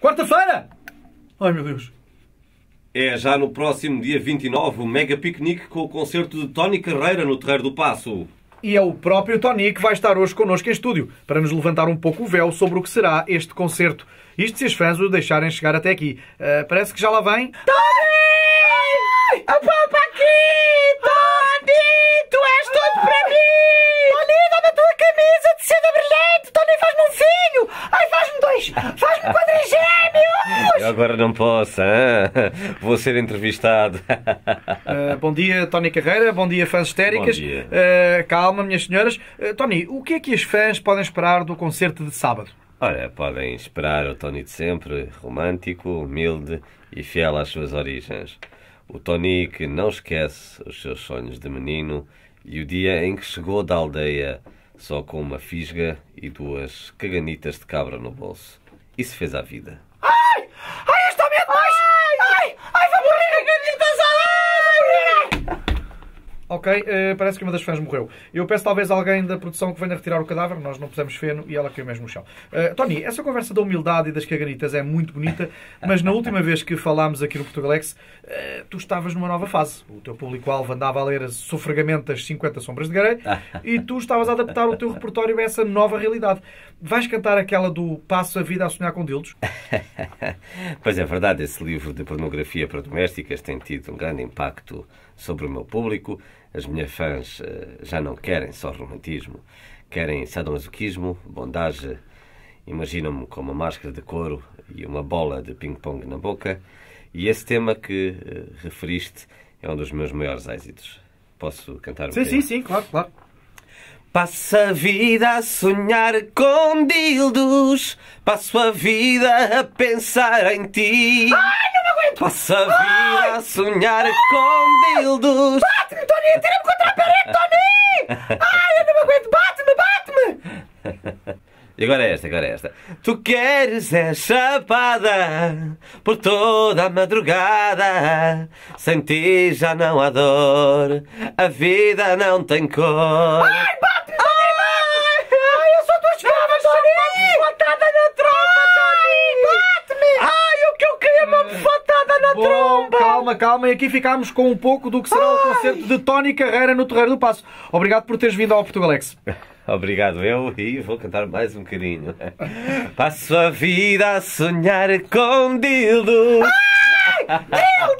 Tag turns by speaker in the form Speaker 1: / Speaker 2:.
Speaker 1: Quarta-feira! Ai meu Deus!
Speaker 2: É já no próximo dia 29 o mega piquenique com o concerto de Tony Carreira no Terreiro do Passo.
Speaker 1: E é o próprio Tony que vai estar hoje connosco em estúdio para nos levantar um pouco o véu sobre o que será este concerto. Isto se os fãs o deixarem chegar até aqui. Uh, parece que já lá vem.
Speaker 3: Tony! Opa! agora
Speaker 2: não posso. Hein? Vou ser entrevistado. Uh,
Speaker 1: bom dia, Tony Carreira. Bom dia, fãs histéricas. Bom dia. Uh, calma, minhas senhoras. Uh, Tony, o que é que as fãs podem esperar do concerto de sábado? Olha,
Speaker 2: podem esperar o Tony de sempre, romântico, humilde e fiel às suas origens. O Tony que não esquece os seus sonhos de menino e o dia em que chegou da aldeia só com uma fisga e duas caganitas de cabra no
Speaker 1: bolso. Isso fez a vida. Ok? Uh, parece que uma das fãs morreu. Eu peço talvez alguém da produção que venha retirar o cadáver. Nós não pusemos feno e ela caiu mesmo no chão. Uh, Tony, essa conversa da humildade e das caganitas é muito bonita, mas na última vez que falámos aqui no Portugalex, uh, eh, tu estavas numa nova fase. O teu público-alvo andava a ler sofregamente as 50 sombras de Garei e tu estavas a adaptar o teu repertório a essa nova realidade. Vais cantar aquela do Passo a Vida a Sonhar com Dildos?
Speaker 2: pois é verdade, esse livro de pornografia para domésticas tem tido um grande impacto sobre o meu público. As minhas fãs eh, já não querem só romantismo, querem sadomasoquismo, bondage. Imaginam-me com uma máscara de couro e uma bola de ping-pong na boca. E esse tema que eh, referiste é um dos meus maiores êxitos. Posso cantar um Sim, sim,
Speaker 1: sim, claro, claro.
Speaker 4: Passo a vida a sonhar com dildos, passo a vida a pensar em ti. Ai, não aguento! Passo a vida Ai! a sonhar com dildos. Ai! Tira-me contra encontrar Perico, Tony! Ai, eu não me aguento, bate-me,
Speaker 2: bate-me! E agora é esta, agora é esta.
Speaker 4: Tu queres é chapada por toda a madrugada. Sem ti já não há dor, a vida não tem cor.
Speaker 3: Ai,
Speaker 1: calma, calma. E aqui ficámos com um pouco do que será Ai. o concerto de Tony Carreira no Terreiro do Passo. Obrigado por teres vindo ao Alex.
Speaker 2: Obrigado, eu e vou cantar mais um bocadinho.
Speaker 4: Passo a vida a sonhar com Dildo. Ai,